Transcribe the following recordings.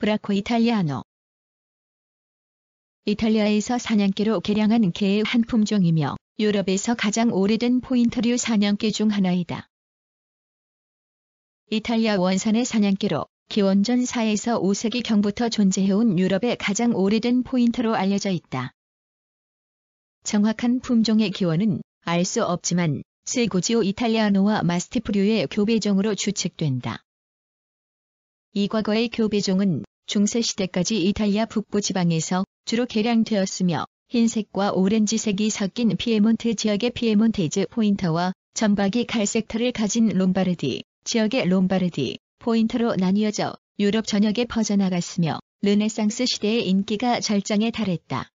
브라코 이탈리아노 이탈리아에서 사냥개로 개량한 개의 한 품종이며 유럽에서 가장 오래된 포인터류 사냥개 중 하나이다. 이탈리아 원산의 사냥개로 기원전 4에서 5세기 경부터 존재해온 유럽의 가장 오래된 포인터로 알려져 있다. 정확한 품종의 기원은 알 수 없지만 세고지오 이탈리아노와 마스티프류의 교배종으로 추측된다. 이 과거의 교배종은 중세시대까지 이탈리아 북부 지방에서 주로 개량되었으며 흰색과 오렌지색이 섞인 피에몬트 지역의 피에몬테즈 포인터와 전박이 갈색털을 가진 롬바르디 지역의 롬바르디 포인터로 나뉘어져 유럽 전역에 퍼져나갔으며 르네상스 시대의 인기가 절정에 달했다.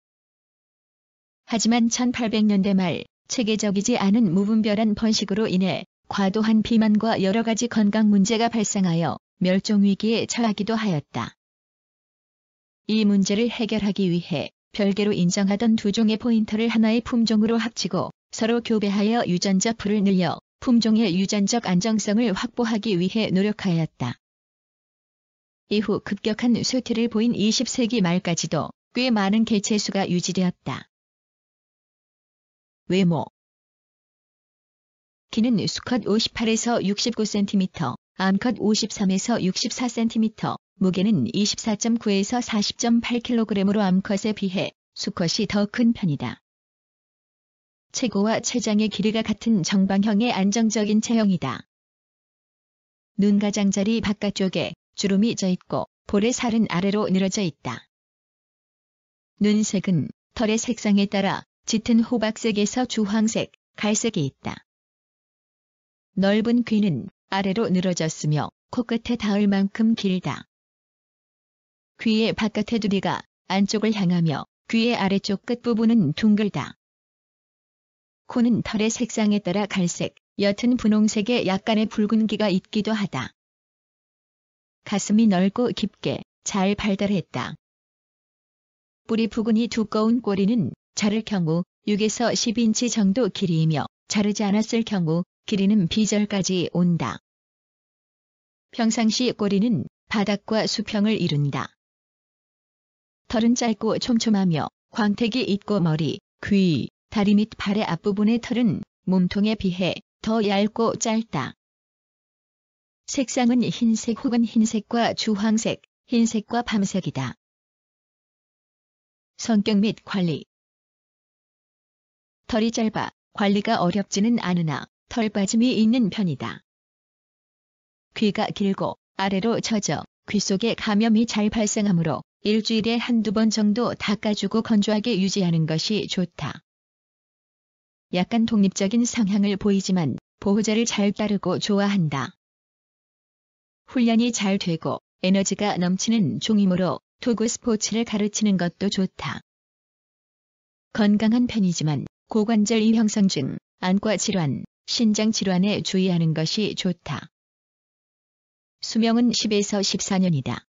하지만 1800년대 말 체계적이지 않은 무분별한 번식으로 인해 과도한 비만과 여러 가지 건강 문제가 발생하여 멸종위기에 처하기도 하였다. 이 문제를 해결하기 위해 별개로 인정하던 두 종의 포인터를 하나의 품종으로 합치고 서로 교배하여 유전자 풀을 늘려 품종의 유전적 안정성을 확보하기 위해 노력하였다. 이후 급격한 쇠퇴를 보인 20세기 말까지도 꽤 많은 개체수가 유지되었다. 외모 키는 수컷 58에서 69cm, 암컷 53에서 64cm, 무게는 24.9에서 40.8kg으로 암컷에 비해 수컷이 더 큰 편이다. 체고와 체장의 길이가 같은 정방형의 안정적인 체형이다. 눈가장자리 바깥쪽에 주름이 져 있고 볼의 살은 아래로 늘어져 있다. 눈색은 털의 색상에 따라 짙은 호박색에서 주황색, 갈색이 있다. 넓은 귀는 아래로 늘어졌으며 코끝에 닿을 만큼 길다. 귀의 바깥의 두리가 안쪽을 향하며 귀의 아래쪽 끝부분은 둥글다. 코는 털의 색상에 따라 갈색, 옅은 분홍색에 약간의 붉은기가 있기도 하다. 가슴이 넓고 깊게 잘 발달했다. 뿌리 부근이 두꺼운 꼬리는 자를 경우 6에서 10인치 정도 길이이며 자르지 않았을 경우 길이는 비절까지 온다. 평상시 꼬리는 바닥과 수평을 이룬다. 털은 짧고 촘촘하며 광택이 있고 머리, 귀, 다리 및 발의 앞부분의 털은 몸통에 비해 더 얇고 짧다. 색상은 흰색 혹은 흰색과 주황색, 흰색과 밤색이다. 성격 및 관리 털이 짧아 관리가 어렵지는 않으나 털 빠짐이 있는 편이다. 귀가 길고 아래로 젖어 귀 속에 감염이 잘 발생하므로 일주일에 한두 번 정도 닦아주고 건조하게 유지하는 것이 좋다. 약간 독립적인 성향을 보이지만 보호자를 잘 따르고 좋아한다. 훈련이 잘 되고 에너지가 넘치는 종이므로 도구 스포츠를 가르치는 것도 좋다. 건강한 편이지만 고관절 이형성증, 안과 질환, 신장 질환에 주의하는 것이 좋다. 수명은 10에서 14년이다.